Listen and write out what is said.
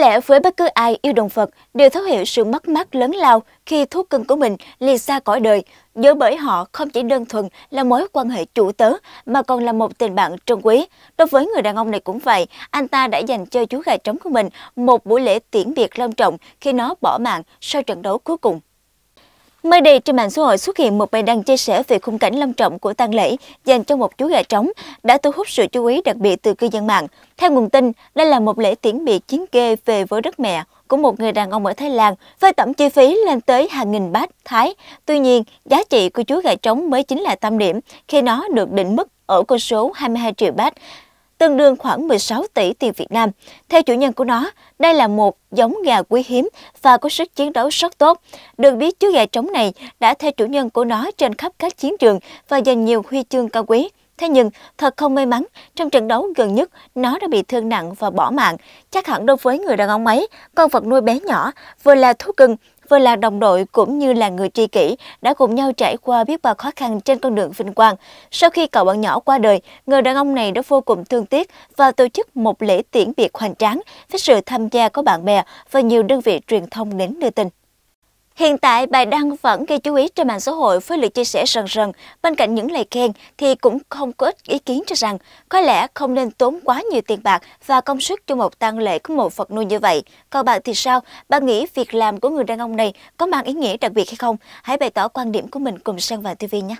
lẽ với bất cứ ai yêu động vật đều thấu hiểu sự mất mát lớn lao khi thú cưng của mình lìa xa cõi đời, dẫu bởi họ không chỉ đơn thuần là mối quan hệ chủ tớ mà còn là một tình bạn trân quý. Đối với người đàn ông này cũng vậy, anh ta đã dành cho chú gà trống của mình một buổi lễ tiễn biệt long trọng khi nó bỏ mạng sau trận đấu cuối cùng. Mới đây, trên mạng xã hội xuất hiện một bài đăng chia sẻ về khung cảnh long trọng của tang lễ dành cho một chú gà trống đã thu hút sự chú ý đặc biệt từ cư dân mạng. Theo nguồn tin, đây là một lễ tiễn biệt chiến kê về với đất mẹ của một người đàn ông ở Thái Lan với tổng chi phí lên tới hàng nghìn bát Thái. Tuy nhiên, giá trị của chú gà trống mới chính là tâm điểm khi nó được định mức ở con số 22 triệu bát tương đương khoảng 16 tỷ tiền Việt Nam. Theo chủ nhân của nó, đây là một giống gà quý hiếm và có sức chiến đấu rất tốt. Được biết chú gà trống này đã theo chủ nhân của nó trên khắp các chiến trường và giành nhiều huy chương cao quý. Thế nhưng, thật không may mắn, trong trận đấu gần nhất, nó đã bị thương nặng và bỏ mạng. Chắc hẳn đối với người đàn ông ấy, con vật nuôi bé nhỏ, vừa là thú cưng, vừa là đồng đội cũng như là người tri kỷ đã cùng nhau trải qua biết bao khó khăn trên con đường vinh quang. Sau khi cậu bạn nhỏ qua đời, người đàn ông này đã vô cùng thương tiếc và tổ chức một lễ tiễn biệt hoành tráng với sự tham gia của bạn bè và nhiều đơn vị truyền thông đến đưa tin. Hiện tại, bài đăng vẫn gây chú ý trên mạng xã hội với lượt chia sẻ rần rần. Bên cạnh những lời khen thì cũng không có ít ý kiến cho rằng có lẽ không nên tốn quá nhiều tiền bạc và công sức cho một tang lễ của một Phật nuôi như vậy. Còn bạn thì sao? Bạn nghĩ việc làm của người đàn ông này có mang ý nghĩa đặc biệt hay không? Hãy bày tỏ quan điểm của mình cùng Sang và TV nhé!